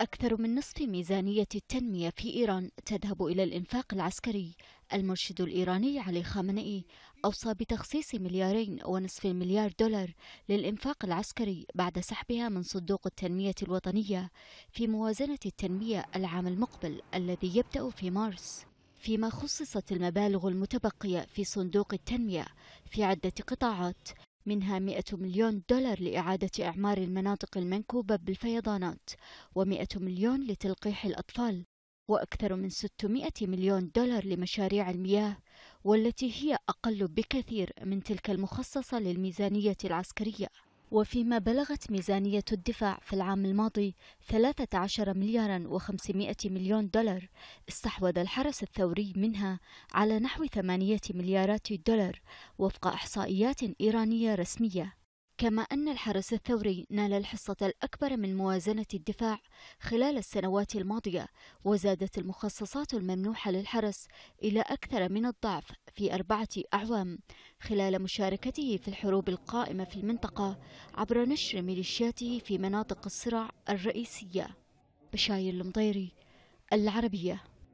أكثر من نصف ميزانية التنمية في إيران تذهب إلى الإنفاق العسكري المرشد الإيراني علي خامنئي أوصى بتخصيص مليارين ونصف مليار دولار للإنفاق العسكري بعد سحبها من صندوق التنمية الوطنية في موازنة التنمية العام المقبل الذي يبدأ في مارس فيما خصصت المبالغ المتبقية في صندوق التنمية في عدة قطاعات منها 100 مليون دولار لإعادة إعمار المناطق المنكوبة بالفيضانات و100 مليون لتلقيح الأطفال وأكثر من 600 مليون دولار لمشاريع المياه والتي هي أقل بكثير من تلك المخصصة للميزانية العسكرية وفيما بلغت ميزانية الدفاع في العام الماضي 13 مليارا و500 مليون دولار استحوذ الحرس الثوري منها على نحو 8 مليارات دولار وفق إحصائيات إيرانية رسمية كما أن الحرس الثوري نال الحصة الأكبر من موازنة الدفاع خلال السنوات الماضية وزادت المخصصات الممنوحة للحرس إلى أكثر من الضعف في أربعة أعوام خلال مشاركته في الحروب القائمة في المنطقة عبر نشر ميليشياته في مناطق الصراع الرئيسية بشاير المضيري العربية